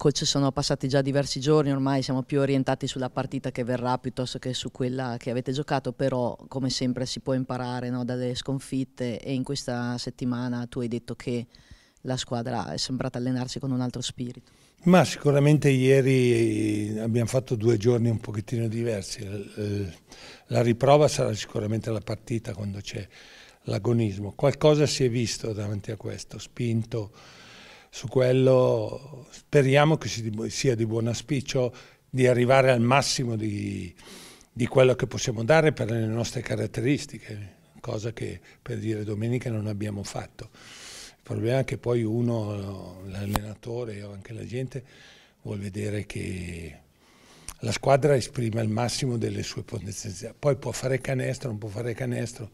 attacco, ci sono passati già diversi giorni, ormai siamo più orientati sulla partita che verrà piuttosto che su quella che avete giocato, però come sempre si può imparare no, dalle sconfitte e in questa settimana tu hai detto che la squadra è sembrata allenarsi con un altro spirito. Ma sicuramente ieri abbiamo fatto due giorni un pochettino diversi, la riprova sarà sicuramente la partita quando c'è l'agonismo, qualcosa si è visto davanti a questo, spinto su quello speriamo che sia di buon auspicio di arrivare al massimo di, di quello che possiamo dare per le nostre caratteristiche, cosa che per dire domenica non abbiamo fatto. Il problema è che poi uno, l'allenatore o anche la gente, vuol vedere che la squadra esprime il massimo delle sue potenzialità. Poi può fare canestro, non può fare canestro,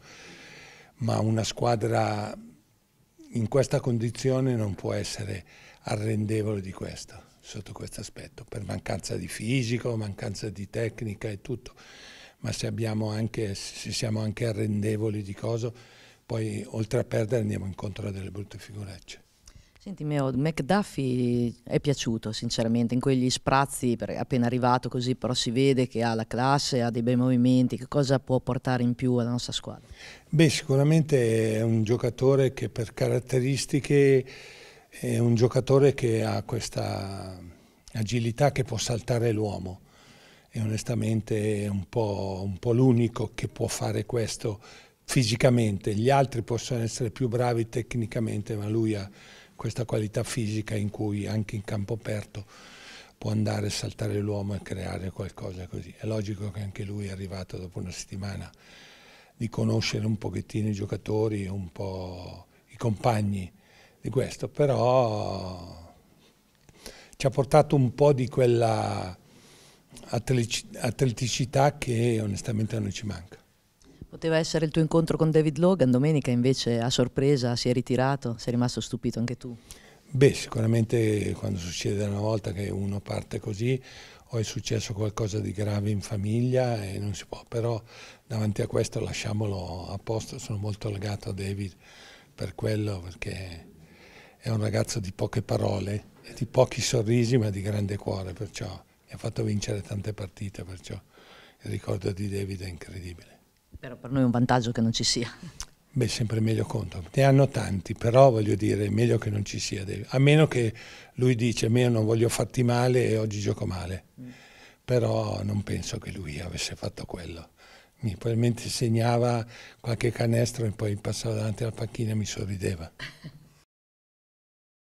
ma una squadra in questa condizione non può essere arrendevole di questo, sotto questo aspetto, per mancanza di fisico, mancanza di tecnica e tutto. Ma se, anche, se siamo anche arrendevoli di cosa, poi oltre a perdere andiamo incontro a delle brutte figuracce. Senti Meo, McDuffie è piaciuto sinceramente in quegli sprazzi, appena arrivato così, però si vede che ha la classe, ha dei bei movimenti, che cosa può portare in più alla nostra squadra? Beh, sicuramente è un giocatore che per caratteristiche è un giocatore che ha questa agilità che può saltare l'uomo e onestamente è un po', un po l'unico che può fare questo fisicamente, gli altri possono essere più bravi tecnicamente, ma lui ha questa qualità fisica in cui anche in campo aperto può andare a saltare l'uomo e creare qualcosa così. È logico che anche lui è arrivato dopo una settimana di conoscere un pochettino i giocatori, un po' i compagni di questo, però ci ha portato un po' di quella atleticità che onestamente non ci manca. Poteva essere il tuo incontro con David Logan, domenica invece a sorpresa si è ritirato, sei rimasto stupito anche tu? Beh, sicuramente quando succede una volta che uno parte così o è successo qualcosa di grave in famiglia e non si può, però davanti a questo lasciamolo a posto, sono molto legato a David per quello perché è un ragazzo di poche parole, di pochi sorrisi ma di grande cuore, perciò mi ha fatto vincere tante partite, perciò il ricordo di David è incredibile. Però per noi è un vantaggio che non ci sia. Beh, sempre meglio contro. Ne hanno tanti, però voglio dire, è meglio che non ci sia. A meno che lui dice, a non voglio farti male e oggi gioco male. Mm. Però non penso che lui avesse fatto quello. Mi probabilmente segnava qualche canestro e poi passava davanti alla panchina e mi sorrideva.